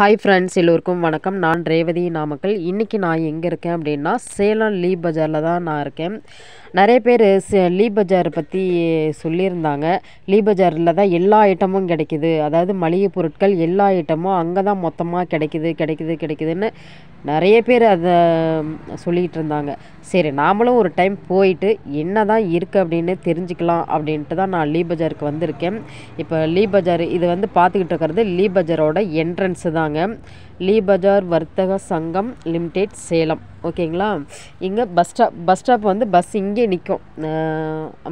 hi friends எல்லோருக்கும் வணக்கம் நான் ரேவதி நாமக்கல் இன்றைக்கி நான் எங்கே இருக்கேன் அப்படின்னா சேலம் லீ பஜாரில் தான் நான் இருக்கேன் நிறைய பேர் லீ பஜார் பற்றி சொல்லியிருந்தாங்க லீ பஜாரில் தான் எல்லா ஐட்டமும் கிடைக்கிது அதாவது மளிகை பொருட்கள் எல்லா ஐட்டமும் அங்கே தான் மொத்தமாக கிடைக்கிது கிடைக்கிது கிடைக்கிதுன்னு நிறைய பேர் அதை சொல்லிக்கிட்டு இருந்தாங்க சரி நாமளும் ஒரு டைம் போயிட்டு என்ன தான் இருக்குது அப்படின்னு தெரிஞ்சுக்கலாம் அப்படின்ட்டு தான் நான் லீ பஜாருக்கு வந்திருக்கேன் இப்போ லீ பஜார் இது வந்து பார்த்துக்கிட்டு இருக்கிறது லீ பஜாரோட என்ட்ரன்ஸு தாங்க லீ பஜார் வர்த்தக சங்கம் லிமிடெட் சேலம் ஓகேங்களா இங்கே பஸ் ஸ்டாப் பஸ் ஸ்டாப் வந்து பஸ் இங்கே நிற்கும்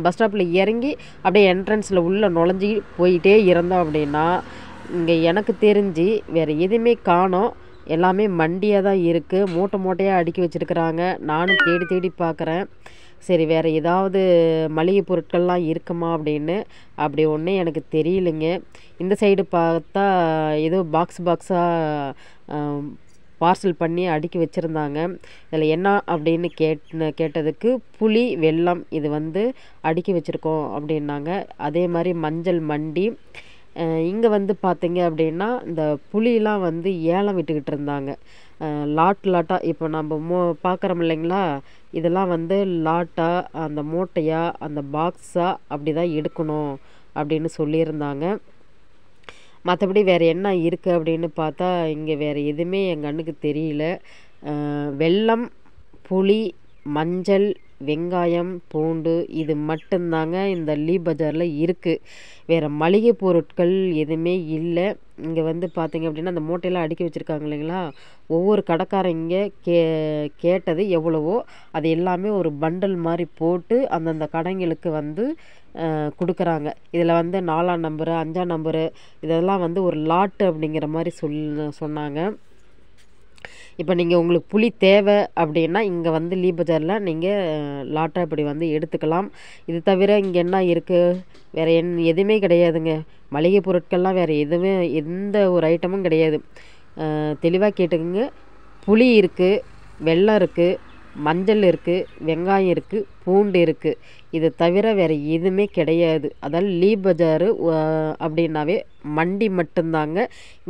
பஸ் ஸ்டாப்பில் இறங்கி அப்படியே என்ட்ரன்ஸில் உள்ளே நுழைஞ்சி போயிட்டே இருந்தோம் அப்படின்னா இங்கே எனக்கு தெரிஞ்சு வேறு எதுவுமே காணோம் எல்லாமே மண்டியாக தான் இருக்குது மூட்டை மூட்டையாக அடுக்கி வச்சுருக்குறாங்க நானும் தேடி தேடி பார்க்குறேன் சரி வேறு ஏதாவது மளிகை பொருட்கள்லாம் இருக்குமா அப்படின்னு அப்படி ஒன்றும் எனக்கு தெரியலைங்க இந்த சைடு பார்த்தா ஏதோ பாக்ஸ் பாக்ஸாக பார்சல் பண்ணி அடுக்கி வச்சுருந்தாங்க இதில் என்ன அப்படின்னு கேட் கேட்டதுக்கு புளி வெள்ளம் இது வந்து அடுக்கி வச்சுருக்கோம் அப்படின்னாங்க அதே மாதிரி மஞ்சள் மண்டி இங்கே வந்து பார்த்தீங்க அப்படின்னா இந்த புலிலாம் வந்து ஏலம் விட்டுக்கிட்டு இருந்தாங்க லாட் லாட்டாக இப்போ நம்ம மோ பார்க்குறோம் இல்லைங்களா இதெல்லாம் வந்து லாட்டாக அந்த மூட்டையாக அந்த பாக்ஸாக அப்படி தான் எடுக்கணும் அப்படின்னு சொல்லியிருந்தாங்க மற்றபடி வேறு என்ன இருக்குது அப்படின்னு பார்த்தா இங்கே வேறு எதுவுமே எங்கள் அண்ணுக்கு தெரியல வெள்ளம் புளி மஞ்சள் வெங்காயம் பூண்டு இது மட்டும்தாங்க இந்த லீ பஜாரில் இருக்குது வேறு மளிகை பொருட்கள் எதுவுமே இல்லை இங்கே வந்து பார்த்திங்க அப்படின்னா அந்த மூட்டையெல்லாம் அடுக்கி வச்சுருக்காங்க இல்லைங்களா ஒவ்வொரு கடைக்காரங்க கே கேட்டது எவ்வளவோ அது எல்லாமே ஒரு பண்டல் மாதிரி போட்டு அந்தந்த கடைங்களுக்கு வந்து கொடுக்குறாங்க இதில் வந்து நாலாம் நம்பரு அஞ்சாம் நம்பரு இதெல்லாம் வந்து ஒரு லாட்டு அப்படிங்கிற மாதிரி சொல் சொன்னாங்க இப்போ நீங்கள் உங்களுக்கு புளி தேவை அப்படின்னா இங்கே வந்து லீ பஜாரில் நீங்கள் இப்படி வந்து எடுத்துக்கலாம் இது தவிர இங்கே என்ன இருக்குது வேறு என் எதுவுமே கிடையாதுங்க மளிகை பொருட்கள்லாம் வேறு எதுவுமே எந்த ஒரு ஐட்டமும் கிடையாது தெளிவாக கேட்டுக்கோங்க புளி இருக்குது வெல்லம் இருக்குது மஞ்சள் இருக்குது வெங்காயம் இருக்குது பூண்டு இருக்குது இது தவிர வேறு எதுவுமே கிடையாது அதாவது லீ பஜாரு அப்படின்னாவே மண்டி மட்டும்தாங்க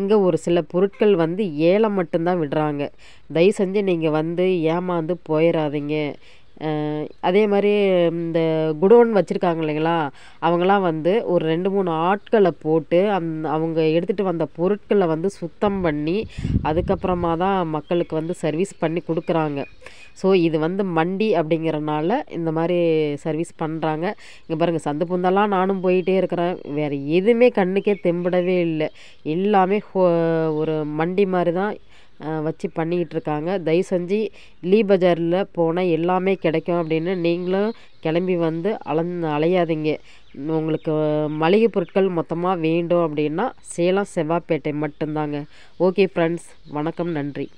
இங்கே ஒரு சில பொருட்கள் வந்து ஏலம் மட்டும்தான் விடுறாங்க தயவு செஞ்சு நீங்கள் வந்து ஏமாந்து போயிடாதீங்க அதே மாதிரி இந்த குடோன் வச்சுருக்காங்க இல்லைங்களா அவங்களாம் வந்து ஒரு ரெண்டு மூணு ஆட்களை போட்டு அந் அவங்க எடுத்துகிட்டு வந்த பொருட்களை வந்து சுத்தம் பண்ணி அதுக்கப்புறமா தான் மக்களுக்கு வந்து சர்வீஸ் பண்ணி கொடுக்குறாங்க ஸோ இது வந்து மண்டி அப்படிங்கிறனால இந்த மாதிரி சர்வீஸ் பண்ணுறாங்க இங்கே பாருங்கள் சந்து புந்தெல்லாம் நானும் போயிட்டே இருக்கிறேன் வேறு எதுவுமே கண்ணுக்கே தெம்படவே இல்லை எல்லாமே ஒரு மண்டி மாதிரி தான் வச்சு பண்ணிக்கிட்டு இருக்காங்க தயவு செஞ்சு லீ பஜாரில் போனால் எல்லாமே கிடைக்கும் அப்படின்னு நீங்களும் கிளம்பி வந்து அலந் அலையாதீங்க உங்களுக்கு மளிகை பொருட்கள் மொத்தமாக வேண்டும் அப்படின்னா சேலம் செவ்வாப்பேட்டை மட்டும்தாங்க ஓகே ஃப்ரெண்ட்ஸ் வணக்கம் நன்றி